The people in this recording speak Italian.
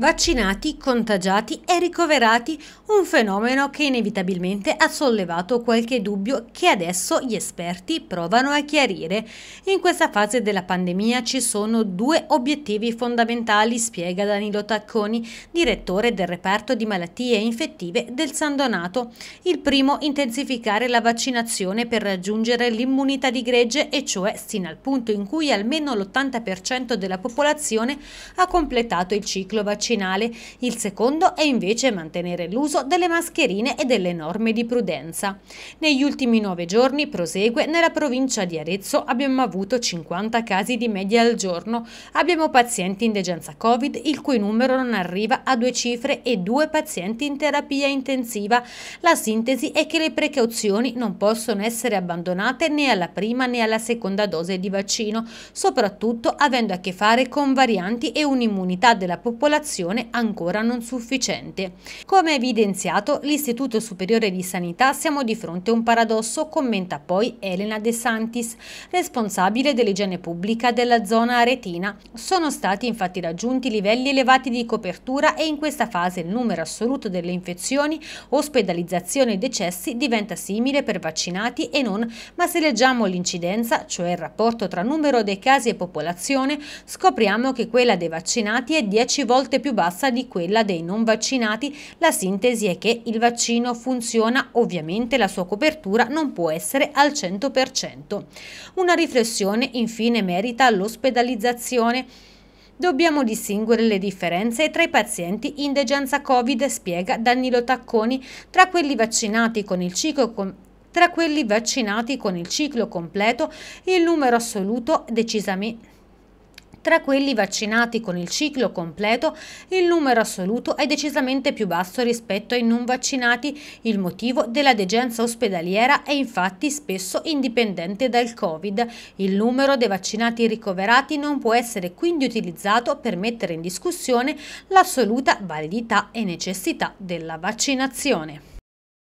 vaccinati, contagiati e ricoverati, un fenomeno che inevitabilmente ha sollevato qualche dubbio che adesso gli esperti provano a chiarire. In questa fase della pandemia ci sono due obiettivi fondamentali, spiega Danilo Tacconi, direttore del reparto di malattie infettive del San Donato. Il primo, intensificare la vaccinazione per raggiungere l'immunità di gregge e cioè sino al punto in cui almeno l'80% della popolazione ha completato il ciclo vaccinale vaccinale, il secondo è invece mantenere l'uso delle mascherine e delle norme di prudenza. Negli ultimi nove giorni, prosegue, nella provincia di Arezzo abbiamo avuto 50 casi di media al giorno, abbiamo pazienti in degenza Covid il cui numero non arriva a due cifre e due pazienti in terapia intensiva. La sintesi è che le precauzioni non possono essere abbandonate né alla prima né alla seconda dose di vaccino, soprattutto avendo a che fare con varianti e un'immunità della popolazione vaccinazione ancora non sufficiente. Come evidenziato l'Istituto Superiore di Sanità siamo di fronte a un paradosso, commenta poi Elena De Santis, responsabile dell'igiene pubblica della zona aretina. Sono stati infatti raggiunti livelli elevati di copertura e in questa fase il numero assoluto delle infezioni, ospedalizzazione e decessi diventa simile per vaccinati e non, ma se leggiamo l'incidenza, cioè il rapporto tra numero dei casi e popolazione, scopriamo che quella dei vaccinati è 10 volte più bassa di quella dei non vaccinati. La sintesi è che il vaccino funziona, ovviamente la sua copertura non può essere al 100%. Una riflessione infine merita l'ospedalizzazione. Dobbiamo distinguere le differenze tra i pazienti in degenza Covid, spiega Danilo Tacconi, tra quelli vaccinati con il ciclo tra quelli vaccinati con il ciclo completo il numero assoluto decisamente tra quelli vaccinati con il ciclo completo, il numero assoluto è decisamente più basso rispetto ai non vaccinati. Il motivo della degenza ospedaliera è infatti spesso indipendente dal Covid. Il numero dei vaccinati ricoverati non può essere quindi utilizzato per mettere in discussione l'assoluta validità e necessità della vaccinazione.